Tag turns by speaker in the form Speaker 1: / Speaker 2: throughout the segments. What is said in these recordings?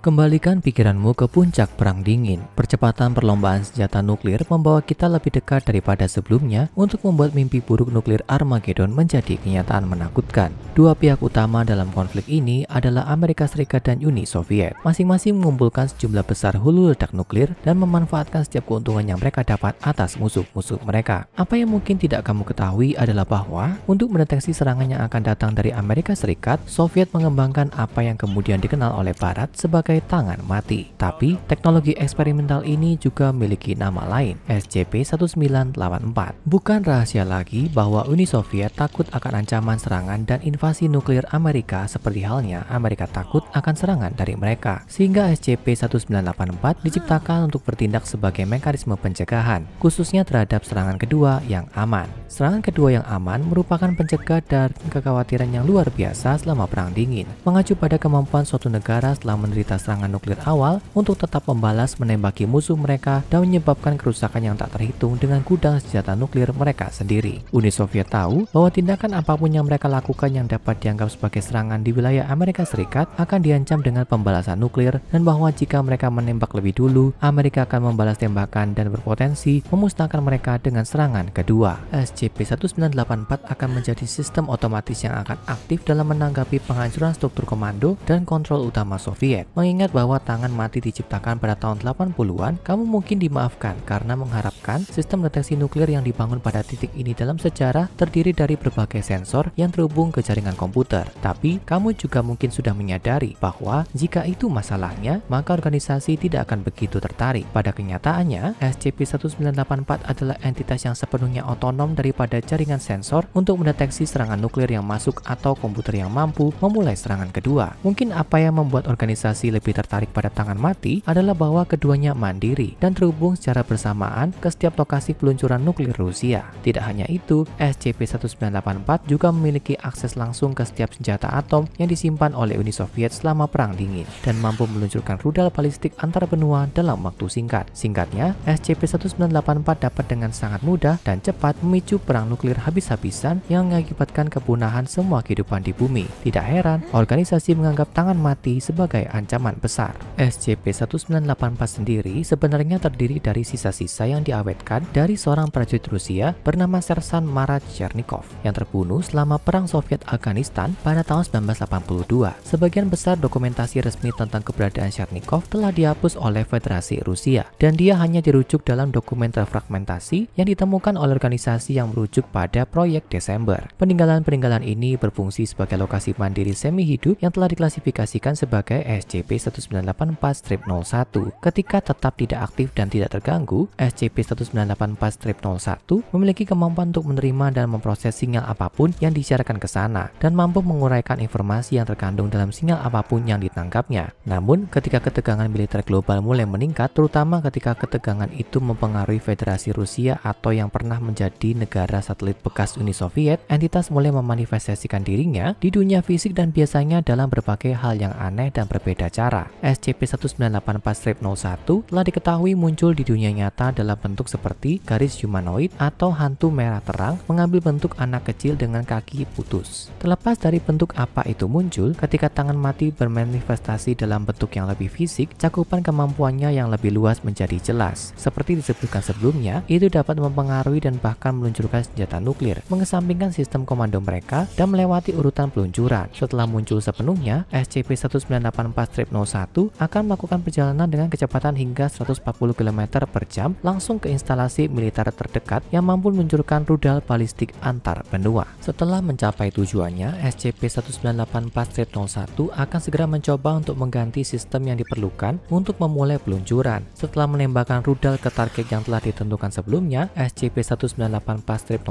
Speaker 1: Kembalikan pikiranmu ke puncak Perang Dingin. Percepatan perlombaan senjata nuklir membawa kita lebih dekat daripada sebelumnya untuk membuat mimpi buruk nuklir Armageddon menjadi kenyataan menakutkan. Dua pihak utama dalam konflik ini adalah Amerika Serikat dan Uni Soviet. Masing-masing mengumpulkan sejumlah besar hulu ledak nuklir dan memanfaatkan setiap keuntungan yang mereka dapat atas musuh-musuh mereka. Apa yang mungkin tidak kamu ketahui adalah bahwa untuk mendeteksi serangan yang akan datang dari Amerika Serikat, Soviet mengembangkan apa yang kemudian dikenal oleh Barat sebagai sebagai tangan mati. Tapi, teknologi eksperimental ini juga memiliki nama lain, SCP-1984. Bukan rahasia lagi bahwa Uni Soviet takut akan ancaman serangan dan invasi nuklir Amerika seperti halnya Amerika takut akan serangan dari mereka. Sehingga SCP-1984 diciptakan untuk bertindak sebagai mekanisme pencegahan, khususnya terhadap serangan kedua yang aman. Serangan kedua yang aman merupakan pencegah dari kekhawatiran yang luar biasa selama Perang Dingin, mengacu pada kemampuan suatu negara setelah menderita serangan nuklir awal untuk tetap membalas menembaki musuh mereka dan menyebabkan kerusakan yang tak terhitung dengan gudang senjata nuklir mereka sendiri. Uni Soviet tahu bahwa tindakan apapun yang mereka lakukan yang dapat dianggap sebagai serangan di wilayah Amerika Serikat akan diancam dengan pembalasan nuklir dan bahwa jika mereka menembak lebih dulu, Amerika akan membalas tembakan dan berpotensi memusnahkan mereka dengan serangan kedua. SCP-1984 akan menjadi sistem otomatis yang akan aktif dalam menanggapi penghancuran struktur komando dan kontrol utama Soviet mengingat bahwa tangan mati diciptakan pada tahun 80-an, kamu mungkin dimaafkan karena mengharapkan sistem deteksi nuklir yang dibangun pada titik ini dalam sejarah terdiri dari berbagai sensor yang terhubung ke jaringan komputer. Tapi, kamu juga mungkin sudah menyadari bahwa jika itu masalahnya, maka organisasi tidak akan begitu tertarik. Pada kenyataannya, SCP-1984 adalah entitas yang sepenuhnya otonom daripada jaringan sensor untuk mendeteksi serangan nuklir yang masuk atau komputer yang mampu memulai serangan kedua. Mungkin apa yang membuat organisasi lebih lebih tertarik pada tangan mati adalah bahwa keduanya mandiri dan terhubung secara bersamaan ke setiap lokasi peluncuran nuklir Rusia. Tidak hanya itu, SCP-1984 juga memiliki akses langsung ke setiap senjata atom yang disimpan oleh Uni Soviet selama Perang Dingin dan mampu meluncurkan rudal balistik antar benua dalam waktu singkat. Singkatnya, SCP-1984 dapat dengan sangat mudah dan cepat memicu perang nuklir habis-habisan yang mengakibatkan kepunahan semua kehidupan di bumi. Tidak heran, organisasi menganggap tangan mati sebagai ancaman sangat besar. scp 1984 sendiri sebenarnya terdiri dari sisa-sisa yang diawetkan dari seorang prajurit Rusia bernama Sersan Marat Chernikov yang terbunuh selama Perang Soviet Afghanistan pada tahun 1982. Sebagian besar dokumentasi resmi tentang keberadaan Chernikov telah dihapus oleh Federasi Rusia dan dia hanya dirujuk dalam dokumen terfragmentasi yang ditemukan oleh organisasi yang merujuk pada proyek Desember. Peninggalan-peninggalan ini berfungsi sebagai lokasi mandiri semi hidup yang telah diklasifikasikan sebagai SCP SCP-1984-01 ketika tetap tidak aktif dan tidak terganggu, SCP-1984-01 memiliki kemampuan untuk menerima dan memproses sinyal apapun yang disiarkan ke sana dan mampu menguraikan informasi yang terkandung dalam sinyal apapun yang ditangkapnya. Namun, ketika ketegangan militer global mulai meningkat, terutama ketika ketegangan itu mempengaruhi Federasi Rusia atau yang pernah menjadi negara satelit bekas Uni Soviet, entitas mulai memanifestasikan dirinya di dunia fisik dan biasanya dalam berbagai hal yang aneh dan berbeda cara SCP-1984-01 telah diketahui muncul di dunia nyata dalam bentuk seperti garis humanoid atau hantu merah terang mengambil bentuk anak kecil dengan kaki putus. Terlepas dari bentuk apa itu muncul, ketika tangan mati bermanifestasi dalam bentuk yang lebih fisik, cakupan kemampuannya yang lebih luas menjadi jelas. Seperti disebutkan sebelumnya, itu dapat mempengaruhi dan bahkan meluncurkan senjata nuklir, mengesampingkan sistem komando mereka, dan melewati urutan peluncuran. Setelah muncul sepenuhnya, SCP-1984-01 01 akan melakukan perjalanan dengan kecepatan hingga 140 km per jam langsung ke instalasi militer terdekat yang mampu meluncurkan rudal balistik antar benua. Setelah mencapai tujuannya, SCP-1984-01 akan segera mencoba untuk mengganti sistem yang diperlukan untuk memulai peluncuran. Setelah menembakkan rudal ke target yang telah ditentukan sebelumnya, SCP-1984-01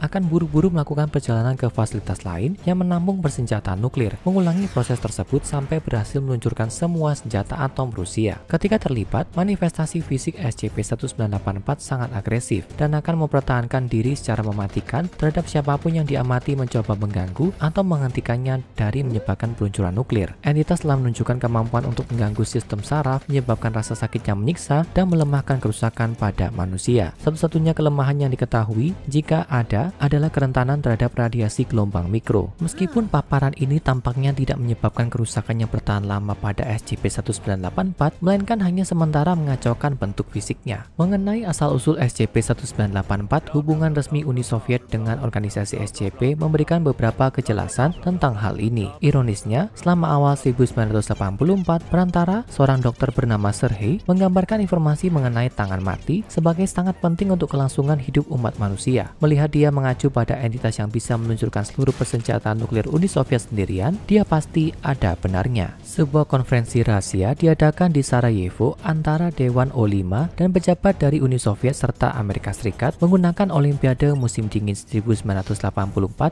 Speaker 1: akan buru-buru melakukan perjalanan ke fasilitas lain yang menampung persenjataan nuklir. Mengulangi proses tersebut sampai berhasil meluncurkan menghancurkan semua senjata atom Rusia. Ketika terlibat, manifestasi fisik SCP-1984 sangat agresif dan akan mempertahankan diri secara mematikan terhadap siapapun yang diamati mencoba mengganggu atau menghentikannya dari menyebabkan peluncuran nuklir. Entitas telah menunjukkan kemampuan untuk mengganggu sistem saraf, menyebabkan rasa sakit yang menyiksa, dan melemahkan kerusakan pada manusia. Satu-satunya kelemahan yang diketahui jika ada adalah kerentanan terhadap radiasi gelombang mikro. Meskipun paparan ini tampaknya tidak menyebabkan kerusakan yang bertahan lama pada SCP-1984, melainkan hanya sementara mengacaukan bentuk fisiknya. Mengenai asal-usul SCP-1984, hubungan resmi Uni Soviet dengan organisasi SCP memberikan beberapa kejelasan tentang hal ini. Ironisnya, selama awal 1984, perantara seorang dokter bernama Sergei menggambarkan informasi mengenai tangan mati sebagai sangat penting untuk kelangsungan hidup umat manusia. Melihat dia mengacu pada entitas yang bisa meluncurkan seluruh persenjataan nuklir Uni Soviet sendirian, dia pasti ada benarnya. Sebuah konferensi rahasia diadakan di Sarajevo antara Dewan O5 dan pejabat dari Uni Soviet serta Amerika Serikat menggunakan Olimpiade musim dingin 1984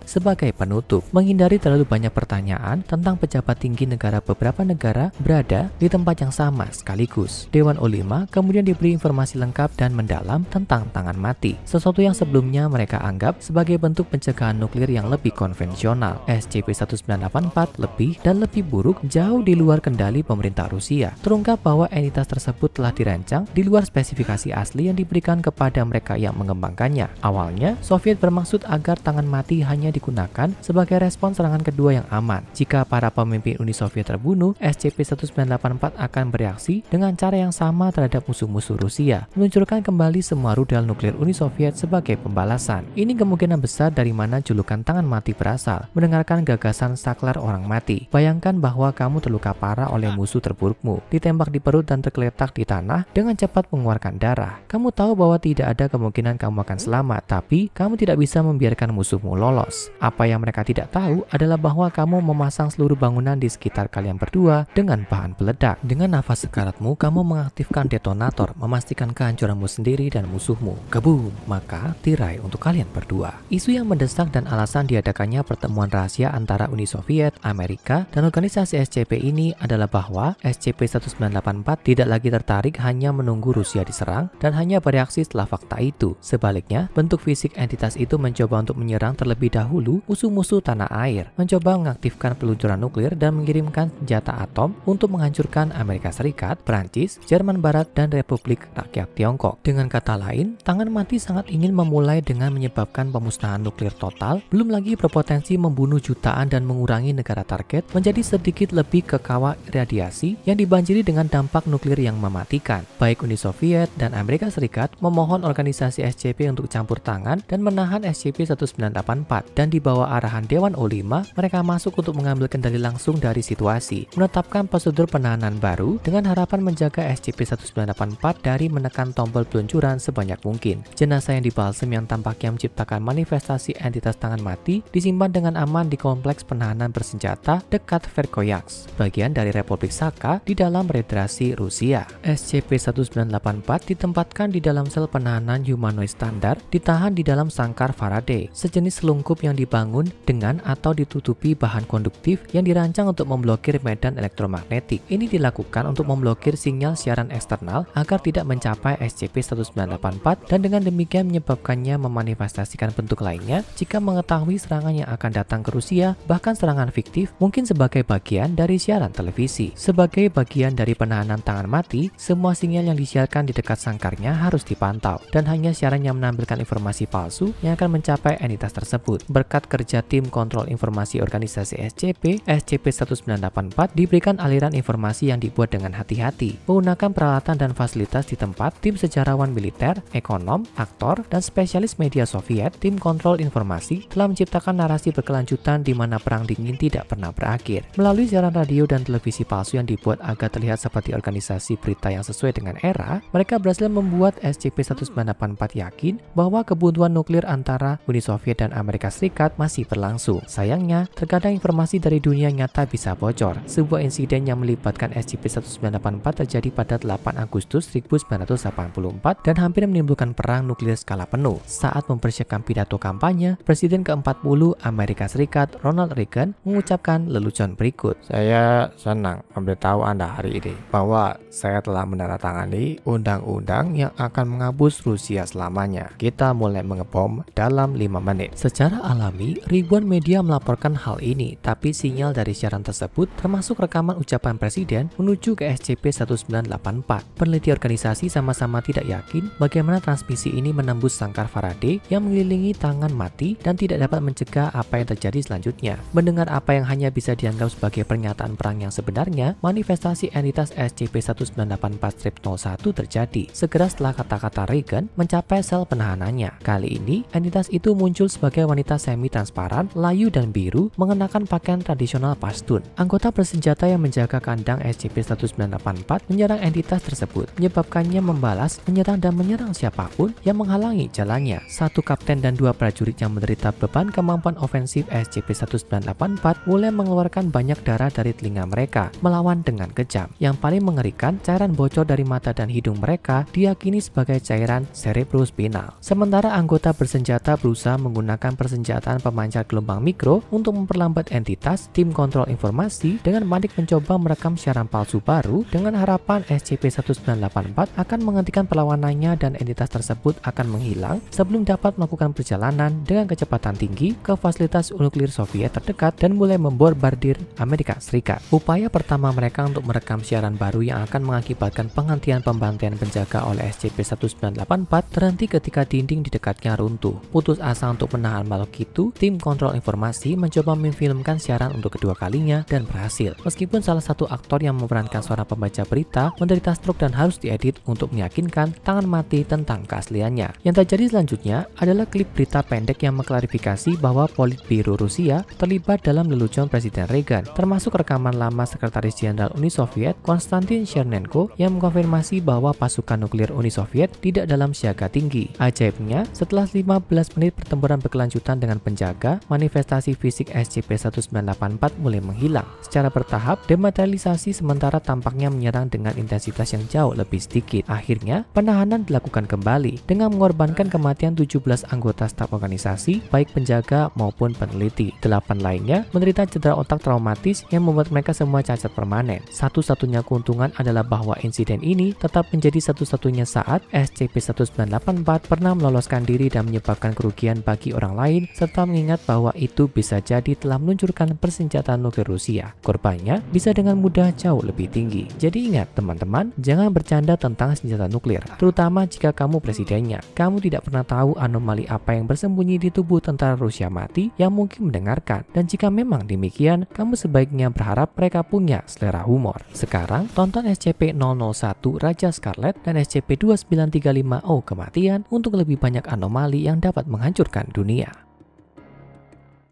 Speaker 1: sebagai penutup. Menghindari terlalu banyak pertanyaan tentang pejabat tinggi negara beberapa negara berada di tempat yang sama sekaligus. Dewan O5 kemudian diberi informasi lengkap dan mendalam tentang tangan mati, sesuatu yang sebelumnya mereka anggap sebagai bentuk pencegahan nuklir yang lebih konvensional. SCP-1984 lebih dan lebih buruk jauh di luar kendali pemerintah Rusia. Terungkap bahwa entitas tersebut telah dirancang di luar spesifikasi asli yang diberikan kepada mereka yang mengembangkannya. Awalnya, Soviet bermaksud agar tangan mati hanya digunakan sebagai respon serangan kedua yang aman. Jika para pemimpin Uni Soviet terbunuh, SCP-1984 akan bereaksi dengan cara yang sama terhadap musuh-musuh Rusia, meluncurkan kembali semua rudal nuklir Uni Soviet sebagai pembalasan. Ini kemungkinan besar dari mana julukan tangan mati berasal, mendengarkan gagasan saklar orang mati. Bayangkan bahwa kamu terlalu terluka parah oleh musuh terburukmu, ditembak di perut dan tergeletak di tanah dengan cepat mengeluarkan darah. Kamu tahu bahwa tidak ada kemungkinan kamu akan selamat, tapi kamu tidak bisa membiarkan musuhmu lolos. Apa yang mereka tidak tahu adalah bahwa kamu memasang seluruh bangunan di sekitar kalian berdua dengan bahan peledak. Dengan nafas sekaratmu, kamu mengaktifkan detonator, memastikan kehancuranmu sendiri dan musuhmu. Kebum, maka tirai untuk kalian berdua. Isu yang mendesak dan alasan diadakannya pertemuan rahasia antara Uni Soviet, Amerika, dan organisasi SCPI ini adalah bahwa SCP-1984 tidak lagi tertarik hanya menunggu Rusia diserang dan hanya bereaksi setelah fakta itu. Sebaliknya, bentuk fisik entitas itu mencoba untuk menyerang terlebih dahulu musuh-musuh tanah air, mencoba mengaktifkan peluncuran nuklir dan mengirimkan senjata atom untuk menghancurkan Amerika Serikat, Perancis, Jerman Barat, dan Republik Rakyat Tiongkok. Dengan kata lain, tangan mati sangat ingin memulai dengan menyebabkan pemusnahan nuklir total, belum lagi berpotensi membunuh jutaan dan mengurangi negara target menjadi sedikit lebih ke kawah radiasi yang dibanjiri dengan dampak nuklir yang mematikan. Baik Uni Soviet dan Amerika Serikat memohon organisasi SCP untuk campur tangan dan menahan SCP-1984 dan di bawah arahan Dewan O5, mereka masuk untuk mengambil kendali langsung dari situasi, menetapkan prosedur penahanan baru dengan harapan menjaga SCP-1984 dari menekan tombol peluncuran sebanyak mungkin. Jenazah yang dibalsem yang tampaknya menciptakan manifestasi entitas tangan mati disimpan dengan aman di kompleks penahanan bersenjata dekat Verkoyaks bagian dari Republik Saka di dalam Federasi Rusia. SCP-1984 ditempatkan di dalam sel penahanan humanoid standar, ditahan di dalam sangkar Faraday, sejenis selungkup yang dibangun dengan atau ditutupi bahan konduktif yang dirancang untuk memblokir medan elektromagnetik. Ini dilakukan untuk memblokir sinyal siaran eksternal agar tidak mencapai SCP-1984 dan dengan demikian menyebabkannya memanifestasikan bentuk lainnya jika mengetahui serangan yang akan datang ke Rusia, bahkan serangan fiktif mungkin sebagai bagian dari siaran siaran televisi. Sebagai bagian dari penahanan tangan mati, semua sinyal yang disiarkan di dekat sangkarnya harus dipantau, dan hanya siaran yang menampilkan informasi palsu yang akan mencapai entitas tersebut. Berkat kerja tim kontrol informasi organisasi SCP, SCP 1984 diberikan aliran informasi yang dibuat dengan hati-hati, menggunakan peralatan dan fasilitas di tempat tim sejarawan militer, ekonom, aktor, dan spesialis media Soviet, tim kontrol informasi telah menciptakan narasi berkelanjutan di mana perang dingin tidak pernah berakhir. Melalui siaran radio dan televisi palsu yang dibuat agar terlihat seperti organisasi berita yang sesuai dengan era, mereka berhasil membuat SCP-1984 yakin bahwa kebutuhan nuklir antara Uni Soviet dan Amerika Serikat masih berlangsung. Sayangnya, terkadang informasi dari dunia nyata bisa bocor. Sebuah insiden yang melibatkan SCP-1984 terjadi pada 8 Agustus 1984 dan hampir menimbulkan perang nuklir skala penuh. Saat mempersiapkan pidato kampanye, Presiden ke-40 Amerika Serikat Ronald Reagan mengucapkan lelucon berikut. Saya senang memberitahu Anda hari ini bahwa saya telah menandatangani undang-undang yang akan menghapus Rusia selamanya. Kita mulai mengepom dalam lima menit. Secara alami, ribuan media melaporkan hal ini, tapi sinyal dari siaran tersebut termasuk rekaman ucapan presiden menuju ke SCP 1984. Peneliti organisasi sama-sama tidak yakin bagaimana transmisi ini menembus sangkar Faraday yang mengelilingi tangan mati dan tidak dapat mencegah apa yang terjadi selanjutnya. Mendengar apa yang hanya bisa dianggap sebagai pernyataan perang yang sebenarnya, manifestasi entitas SCP-1984-01 terjadi segera setelah kata-kata Reagan mencapai sel penahanannya. Kali ini, entitas itu muncul sebagai wanita semi-transparan, layu dan biru, mengenakan pakaian tradisional Pastun. Anggota bersenjata yang menjaga kandang SCP-1984 menyerang entitas tersebut, menyebabkannya membalas, menyerang dan menyerang siapapun yang menghalangi jalannya. Satu kapten dan dua prajurit yang menderita beban kemampuan ofensif SCP-1984 mulai mengeluarkan banyak darah dari telinga telinga mereka, melawan dengan kejam. Yang paling mengerikan, cairan bocor dari mata dan hidung mereka diakini sebagai cairan cerebrospinal. Sementara anggota bersenjata berusaha menggunakan persenjataan pemancar gelombang mikro untuk memperlambat entitas tim kontrol informasi dengan panik mencoba merekam siaran palsu baru dengan harapan SCP-1984 akan menghentikan perlawanannya dan entitas tersebut akan menghilang sebelum dapat melakukan perjalanan dengan kecepatan tinggi ke fasilitas nuklir Soviet terdekat dan mulai memborbardir Amerika Serikat. Upaya pertama mereka untuk merekam siaran baru yang akan mengakibatkan penghentian pembantaian penjaga oleh SCP-1984 terhenti ketika dinding di dekatnya runtuh. Putus asa untuk menahan makhluk itu, tim kontrol informasi mencoba memfilmkan siaran untuk kedua kalinya dan berhasil. Meskipun salah satu aktor yang memerankan suara pembaca berita menderita stroke dan harus diedit untuk meyakinkan tangan mati tentang keasliannya. Yang terjadi selanjutnya adalah klip berita pendek yang mengklarifikasi bahwa Politbiro Rusia terlibat dalam lelucon Presiden Reagan, termasuk rekaman teman lama Sekretaris Jenderal Uni Soviet Konstantin Chernenko yang mengkonfirmasi bahwa pasukan nuklir Uni Soviet tidak dalam siaga tinggi. Ajaibnya, setelah 15 menit pertempuran berkelanjutan dengan penjaga, manifestasi fisik SCP-1984 mulai menghilang. Secara bertahap, dematerialisasi sementara tampaknya menyerang dengan intensitas yang jauh lebih sedikit. Akhirnya, penahanan dilakukan kembali dengan mengorbankan kematian 17 anggota staf organisasi, baik penjaga maupun peneliti. Delapan lainnya menderita cedera otak traumatis yang membuat mereka semua cacat permanen. Satu-satunya keuntungan adalah bahwa insiden ini tetap menjadi satu-satunya saat SCP-1984 pernah meloloskan diri dan menyebabkan kerugian bagi orang lain serta mengingat bahwa itu bisa jadi telah meluncurkan persenjataan nuklir Rusia. Korbannya bisa dengan mudah jauh lebih tinggi. Jadi ingat teman-teman, jangan bercanda tentang senjata nuklir, terutama jika kamu presidennya. Kamu tidak pernah tahu anomali apa yang bersembunyi di tubuh tentara Rusia mati yang mungkin mendengarkan. Dan jika memang demikian, kamu sebaiknya berharap mereka punya selera humor. Sekarang, tonton SCP-001 Raja Scarlet dan SCP-2935O Kematian untuk lebih banyak anomali yang dapat menghancurkan dunia.